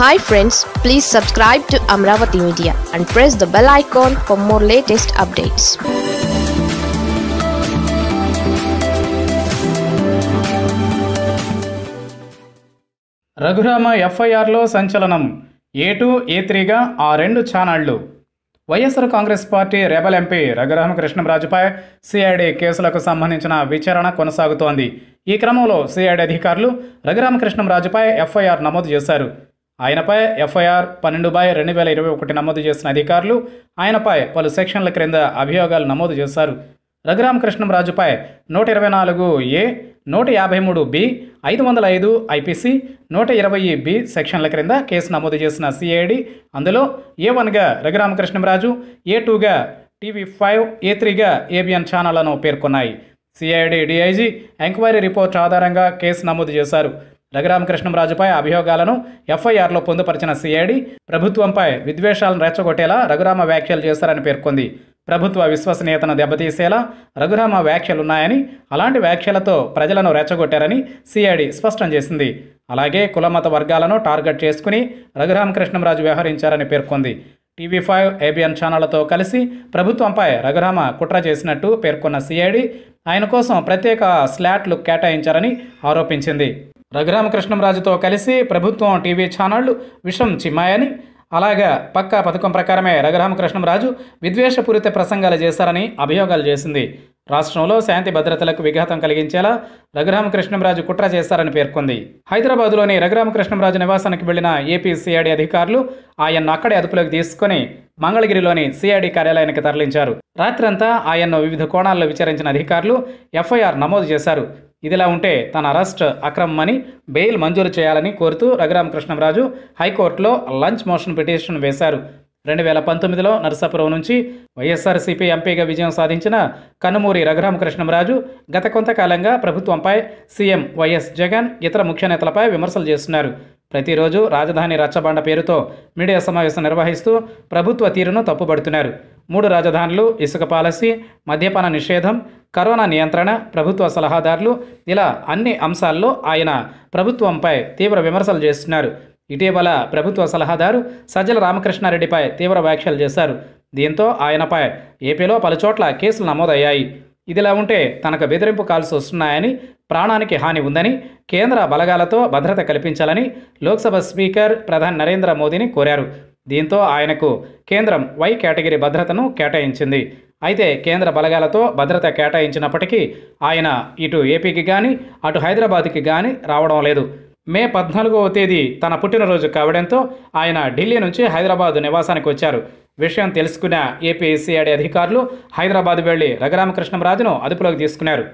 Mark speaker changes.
Speaker 1: hi friends please subscribe to Amaravati media and press the bell icon for more latest updates Raghurama ఎఫ్ఐఆర్లో సంచలనం A two A త్రీగా ఆ రెండు ఛానళ్లు YSR Congress party rebel MP Raghurama కృష్ణరాజుపై CID కేసులకు సంబంధించిన విచారణ కొనసాగుతోంది ఈ క్రమంలో సిఐడి అధికారులు రఘురామ కృష్ణరాజుపై ఎఫ్ఐఆర్ నమోదు చేశారు ఆయనపై ఎఫ్ఐఆర్ పన్నెండు బై రెండు వేల ఇరవై ఒకటి నమోదు చేసిన అధికారులు ఆయనపై పలు సెక్షన్ల క్రింద అభియోగాలు నమోదు చేశారు రఘురామకృష్ణంరాజుపై నూట ఇరవై నాలుగు ఏ నూట యాభై మూడు బి ఐదు వందల ఐదు ఐపీసీ నూట ఇరవై బి సెక్షన్ల క్రింద కేసు నమోదు చేసిన సిఐడి అందులో ఏ వన్గా రఘురామకృష్ణంరాజు ఏ టూగా టీవీ ఫైవ్ ఏ త్రీగా ఏబిఎన్ ఛానళ్లను పేర్కొన్నాయి సిఐడి డిఐజీ ఎంక్వైరీ రిపోర్ట్ ఆధారంగా కేసు నమోదు చేశారు రఘురామకృష్ణంరాజుపై అభియోగాలను ఎఫ్ఐఆర్లో పొందుపరిచిన సిఐడి ప్రభుత్వంపై విద్వేషాలను రెచ్చగొట్టేలా రఘురామ వ్యాఖ్యలు చేశారని పేర్కొంది ప్రభుత్వ విశ్వసనీయతను దెబ్బతీసేలా రఘురామ వ్యాఖ్యలున్నాయని అలాంటి వ్యాఖ్యలతో ప్రజలను రెచ్చగొట్టారని సిఐడి స్పష్టం చేసింది అలాగే కులమత వర్గాలను టార్గెట్ చేసుకుని రఘురామకృష్ణంరాజు వ్యవహరించారని పేర్కొంది టీవీ ఫైవ్ ఏబిఎన్ ఛానళ్లతో కలిసి ప్రభుత్వంపై రఘురామ కుట్ర చేసినట్టు పేర్కొన్న సిఐడి ఆయన కోసం ప్రత్యేక స్లాట్లు కేటాయించారని ఆరోపించింది రఘురామకృష్ణంరాజుతో కలిసి ప్రభుత్వం టీవీ ఛానళ్లు విషం చిమ్మాయని అలాగా పక్కా పథకం ప్రకారమే రఘురామకృష్ణంరాజు విద్వేషపూరిత ప్రసంగాలు చేశారని అభియోగాలు చేసింది రాష్ట్రంలో శాంతి భద్రతలకు విఘాతం కలిగించేలా రఘురామకృష్ణంరాజు కుట్ర చేశారని పేర్కొంది హైదరాబాద్లోని రఘురామకృష్ణంరాజు నివాసానికి వెళ్లిన ఏపీ సిఐడి అధికారులు ఆయన్ను అక్కడే అదుపులోకి తీసుకుని మంగళగిరిలోని సిఐడి కార్యాలయానికి తరలించారు రాత్రంతా ఆయన్ను వివిధ కోణాల్లో విచారించిన అధికారులు ఎఫ్ఐఆర్ నమోదు చేశారు ఇదిలా ఉంటే తన అరెస్ట్ అక్రమమని బెయిల్ మంజూరు చేయాలని కోరుతూ రఘురామకృష్ణరాజు హైకోర్టులో లంచ్ మోషన్ పిటిషన్ వేశారు రెండు వేల పంతొమ్మిదిలో నరసాపురం నుంచి వైఎస్ఆర్సిపి ఎంపీగా విజయం సాధించిన కనుమూరి రఘురామకృష్ణంరాజు గత కొంతకాలంగా ప్రభుత్వంపై సీఎం వైఎస్ జగన్ ఇతర ముఖ్య నేతలపై విమర్శలు చేస్తున్నారు ప్రతిరోజు రాజధాని రచ్చబండ పేరుతో మీడియా సమావేశం నిర్వహిస్తూ ప్రభుత్వ తీరును తప్పుబడుతున్నారు మూడు రాజధానులు ఇసుక పాలసీ మద్యపాన నిషేధం కరోనా నియంత్రణ ప్రభుత్వ సలహాదారులు ఇలా అన్ని అంశాల్లో ఆయన ప్రభుత్వంపై తీవ్ర విమర్శలు చేస్తున్నారు ఇటీవల ప్రభుత్వ సలహాదారు సజ్జల రామకృష్ణారెడ్డిపై తీవ్ర వ్యాఖ్యలు చేశారు దీంతో ఆయనపై ఏపీలో పలుచోట్ల కేసులు నమోదయ్యాయి ఇదిలా ఉంటే తనకు బెదిరింపు కాల్స్ వస్తున్నాయని ప్రాణానికి హాని ఉందని కేంద్ర బలగాలతో భద్రత కల్పించాలని లోక్సభ స్పీకర్ ప్రధాని నరేంద్ర మోదీని కోరారు దీంతో ఆయనకు కేంద్రం వై కేటగిరీ భద్రతను కేటాయించింది అయితే కేంద్ర బలగాలతో భద్రత కేటాయించినప్పటికీ ఆయన ఇటు ఏపీకి కానీ అటు హైదరాబాద్కి కానీ రావడం లేదు మే పద్నాలుగవ తేదీ తన పుట్టినరోజు కావడంతో ఆయన ఢిల్లీ నుంచి హైదరాబాద్ నివాసానికి వచ్చారు విషయం తెలుసుకున్న ఏపీ సిఐడి అధికారులు హైదరాబాద్ వెళ్లి రాజును అదుపులోకి తీసుకున్నారు